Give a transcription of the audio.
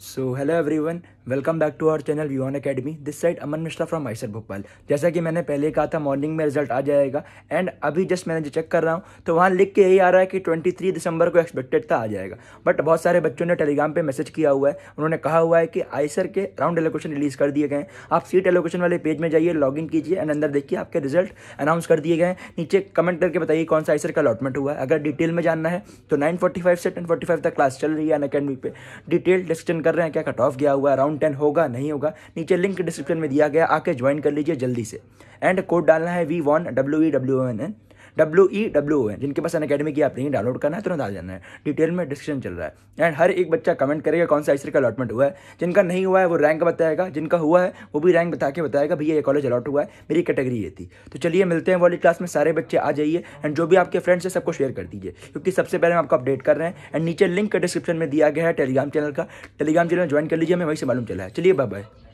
so hello everyone welcome back to our channel व्यूअन academy this side Aman Mishra from IISER Bhopal जैसा कि मैंने पहले कहा था मॉर्निंग में रिजल्ट आ जाएगा एंड अभी जस्ट मैंने जो चेक कर रहा हूँ तो वहाँ लिख के यही आ रहा है कि 23 दिसंबर को एक्सपेक्टेड था आ जाएगा बट बहुत सारे बच्चों ने टेलीग्राम पर मैसेज किया हुआ है उन्होंने कहा हुआ है कि आइसर के राउंड एलोकेशन रिलीज़ कर दिए गए आप सीट एलोकेशन वाले पेज में जाइए लॉग कीजिए एंड अंदर देखिए आपके रिजल्ट अनाउंस कर दिए गए नीचे कमेंट करके बताइए कौन सा आइसर का अलॉटमेंट हुआ है अगर डिटेल में जानना है तो नाइन से टेन तक क्लास चल रही है अन अकेडमी डिटेल डिस्कशन कर रहे हैं क्या कट ऑफ गया हुआ है राउंड कंटेंट होगा नहीं होगा नीचे लिंक डिस्क्रिप्शन में दिया गया आके ज्वाइन कर लीजिए जल्दी से एंड कोड डालना है V one W E W N N W E W है जिनके पास अन अकेडमी की आप नहीं डाउनलोड करना है तुरंत आ जाना है डिटेल में डिस्क्रिप्शन चल रहा है एंड हर एक बच्चा कमेंट करेगा कौन सा आईसीआर का अलॉटमेंट हुआ है जिनका नहीं हुआ है वो रैंक बताएगा जिनका हुआ है वो भी रैंक बता के बताएगा भैया ये कॉलेज अलॉट हुआ है मेरी कैटेगरी ये थी तो चलिए मिलते हैं वाली क्लास में सारे बच्चे आ जाइए एंड जो भी आपके फ्रेंड्स है सबको शेयर कर दीजिए क्योंकि सबसे पहले हम आपको अपडेट कर रहे हैं एंड नीचे लिंक डिस्क्रिप्शन में दिया गया है टेलीग्राम चैनल का टेलीग्राम चैनल ज्वाइन कर लीजिए हमें वहीं से मालूम चला है चलिए बाय बाय